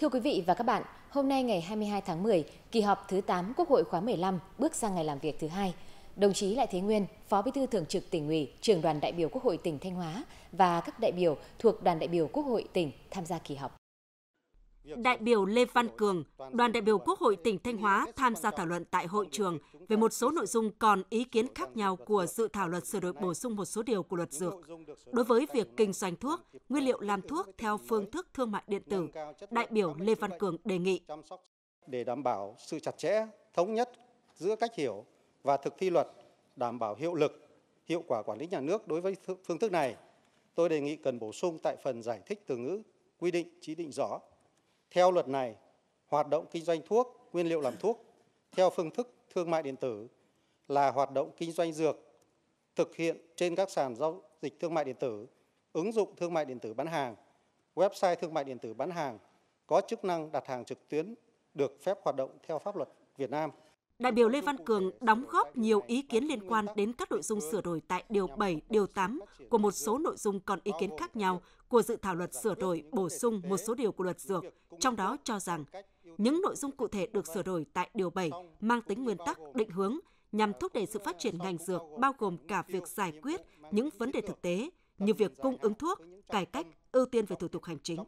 Thưa quý vị và các bạn, hôm nay ngày 22 tháng 10, kỳ họp thứ 8 Quốc hội khóa 15 bước sang ngày làm việc thứ hai. Đồng chí Lại Thế Nguyên, Phó Bí thư Thường trực tỉnh ủy, trưởng đoàn đại biểu Quốc hội tỉnh Thanh Hóa và các đại biểu thuộc đoàn đại biểu Quốc hội tỉnh tham gia kỳ họp đại biểu Lê Văn Cường, đoàn đại biểu Quốc hội tỉnh Thanh Hóa tham gia thảo luận tại hội trường về một số nội dung còn ý kiến khác nhau của dự thảo luật sửa đổi bổ sung một số điều của luật dược. Đối với việc kinh doanh thuốc, nguyên liệu làm thuốc theo phương thức thương mại điện tử, đại biểu Lê Văn Cường đề nghị để đảm bảo sự chặt chẽ, thống nhất giữa cách hiểu và thực thi luật, đảm bảo hiệu lực, hiệu quả quản lý nhà nước đối với phương thức này. Tôi đề nghị cần bổ sung tại phần giải thích từ ngữ quy định chỉ định rõ theo luật này, hoạt động kinh doanh thuốc, nguyên liệu làm thuốc theo phương thức thương mại điện tử là hoạt động kinh doanh dược thực hiện trên các sàn giao dịch thương mại điện tử, ứng dụng thương mại điện tử bán hàng, website thương mại điện tử bán hàng có chức năng đặt hàng trực tuyến được phép hoạt động theo pháp luật Việt Nam. Đại biểu Lê Văn Cường đóng góp nhiều ý kiến liên quan đến các nội dung sửa đổi tại Điều 7, Điều 8 của một số nội dung còn ý kiến khác nhau của dự thảo luật sửa đổi bổ sung một số điều của luật dược trong đó cho rằng những nội dung cụ thể được sửa đổi tại Điều 7 mang tính nguyên tắc định hướng nhằm thúc đẩy sự phát triển ngành dược bao gồm cả việc giải quyết những vấn đề thực tế như việc cung ứng thuốc, cải cách, ưu tiên về thủ tục hành chính.